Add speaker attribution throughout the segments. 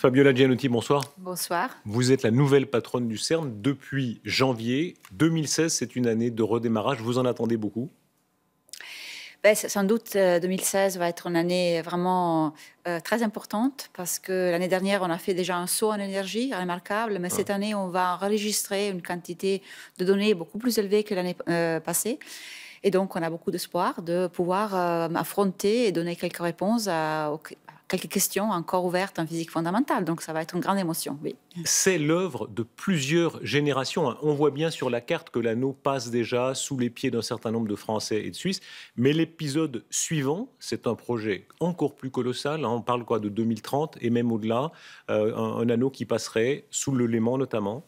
Speaker 1: Fabiola Gianotti, bonsoir. Bonsoir. Vous êtes la nouvelle patronne du CERN depuis janvier 2016. C'est une année de redémarrage. Vous en attendez beaucoup
Speaker 2: ben, sans doute, 2016 euh, va être une année vraiment euh, très importante parce que l'année dernière, on a fait déjà un saut en énergie remarquable, mais cette année, on va enregistrer une quantité de données beaucoup plus élevée que l'année euh, passée. Et donc, on a beaucoup d'espoir de pouvoir affronter et donner quelques réponses à, quelques questions encore ouvertes en physique fondamentale. Donc ça va être une grande émotion.
Speaker 1: C'est l'œuvre de plusieurs générations. On voit bien sur la carte que l'anneau passe déjà sous les pieds d'un certain nombre de Français et de Suisses. Mais l'épisode suivant, c'est un projet encore plus colossal. Hein. On parle quoi de 2030 et même au-delà, euh, un anneau qui passerait sous le Léman notamment.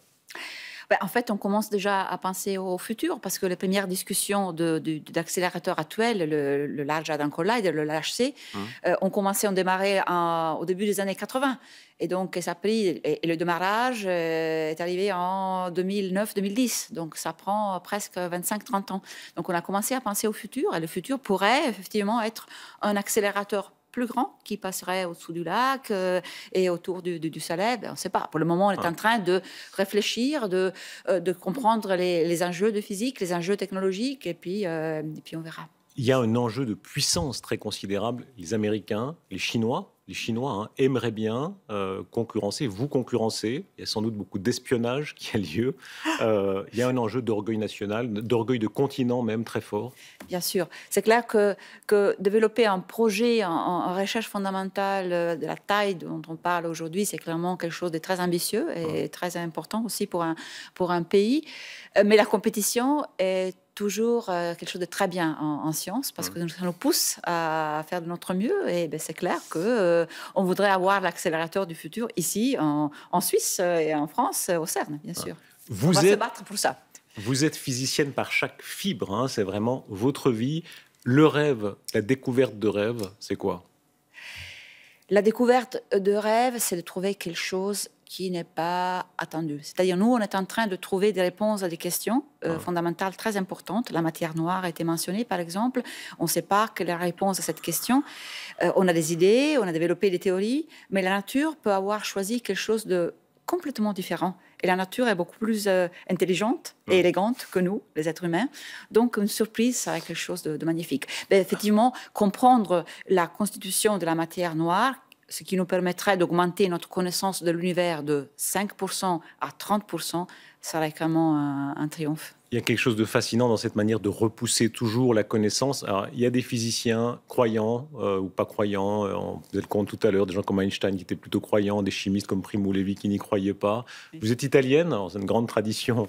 Speaker 2: Bah, en fait, on commence déjà à penser au futur parce que les premières discussions d'accélérateurs actuels, le, le Large Hadron Collider, le LHC, hum. euh, ont commencé, ont démarré au début des années 80. Et donc, ça pris, et, le démarrage euh, est arrivé en 2009-2010. Donc, ça prend presque 25-30 ans. Donc, on a commencé à penser au futur et le futur pourrait effectivement être un accélérateur plus grand qui passerait au-dessous du lac euh, et autour du, du, ben, on ne sait pas. Pour le moment, on est en train de réfléchir, de, euh, comprendre les, enjeux de physique, les enjeux technologiques, et puis, euh, et puis on verra
Speaker 1: il y a un enjeu de puissance très considérable. Les Américains, les Chinois, les Chinois hein, aimeraient bien euh, concurrencer, vous concurrencer. Il y a sans doute beaucoup d'espionnage qui a lieu. Euh, il y a un enjeu d'orgueil national, d'orgueil de continent même très fort.
Speaker 2: Bien sûr. C'est clair que, développer un projet en, recherche fondamentale euh, de la taille dont on parle aujourd'hui, c'est clairement quelque chose de très ambitieux et très important aussi pour un, pour un pays. Mais la compétition est toujours euh, quelque chose de très bien en, science parce que ça nous pousse à faire de notre mieux et ben, c'est clair que euh, on voudrait avoir l'accélérateur du futur ici en, Suisse euh, et en France au CERN bien sûr. Vous êtes, se battre pour ça.
Speaker 1: Vous êtes physicienne par chaque fibre, hein, c'est vraiment votre vie. Le rêve, la découverte de rêve, c'est quoi
Speaker 2: La découverte de rêve, c'est de trouver quelque chose qui n'est pas attendu. C'est-à-dire, nous, on est en train de trouver des réponses à des questions euh, ah. fondamentales très importantes. La matière noire a été mentionnée, par exemple. On ne sait pas quelle est la réponse à cette question. Euh, on a des idées, on a développé des théories, mais la nature peut avoir choisi quelque chose de complètement différent. Et la nature est beaucoup plus euh, intelligente et élégante que nous, les êtres humains. Donc, une surprise, ça quelque chose de, magnifique. Ben, effectivement, comprendre la constitution de la matière noire, ce qui nous permettrait d'augmenter notre connaissance de l'univers de 5% à 30%, serait vraiment euh, un, triomphe.
Speaker 1: Il y a quelque chose de fascinant dans cette manière de repousser toujours la connaissance. Alors, il y a des physiciens croyants euh, ou pas croyants, Vous euh, êtes compte tout à l'heure, des gens comme Einstein qui étaient plutôt croyants, des chimistes comme Primo Levi qui n'y croyaient pas. Vous êtes italienne, dans une grande tradition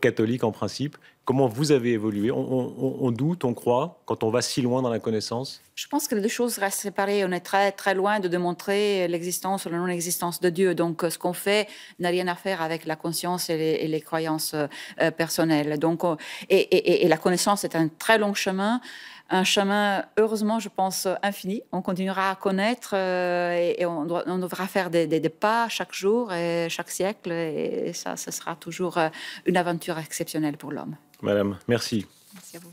Speaker 1: catholique en principe. Comment vous avez évolué on, doute, on croit quand on va si loin dans la connaissance
Speaker 2: Je pense que les deux choses restent séparées. On est très très loin de démontrer l'existence ou la non-existence de Dieu. Donc ce qu'on fait n'a rien à faire avec la conscience et les, croyances euh, euh, personnelles. Donc, et, la connaissance est un très long chemin un chemin, heureusement, je pense, infini. On continuera à connaître euh, et, on, on, devra faire des, des, pas chaque jour et chaque siècle. Et ça, ce sera toujours euh, une aventure exceptionnelle pour l'homme.
Speaker 1: Madame, merci.
Speaker 2: Merci à vous.